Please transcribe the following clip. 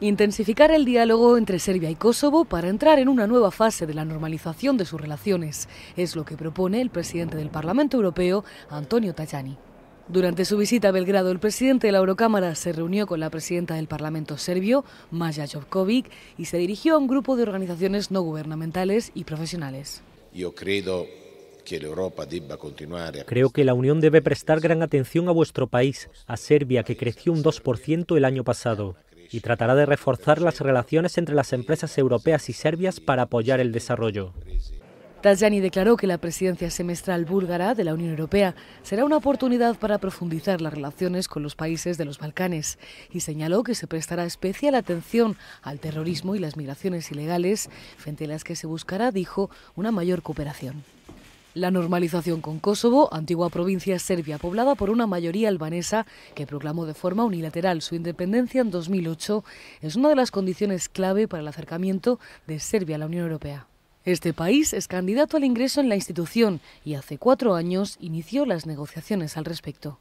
intensificar el diálogo entre Serbia y Kosovo para entrar en una nueva fase de la normalización de sus relaciones. Es lo que propone el presidente del Parlamento Europeo, Antonio Tajani. Durante su visita a Belgrado, el presidente de la Eurocámara se reunió con la presidenta del Parlamento serbio, Maja Jovkovic, y se dirigió a un grupo de organizaciones no gubernamentales y profesionales. Creo que la Unión debe prestar gran atención a vuestro país, a Serbia, que creció un 2% el año pasado y tratará de reforzar las relaciones entre las empresas europeas y serbias para apoyar el desarrollo. Tajani declaró que la presidencia semestral búlgara de la Unión Europea será una oportunidad para profundizar las relaciones con los países de los Balcanes y señaló que se prestará especial atención al terrorismo y las migraciones ilegales, frente a las que se buscará, dijo, una mayor cooperación. La normalización con Kosovo, antigua provincia serbia poblada por una mayoría albanesa que proclamó de forma unilateral su independencia en 2008, es una de las condiciones clave para el acercamiento de Serbia a la Unión Europea. Este país es candidato al ingreso en la institución y hace cuatro años inició las negociaciones al respecto.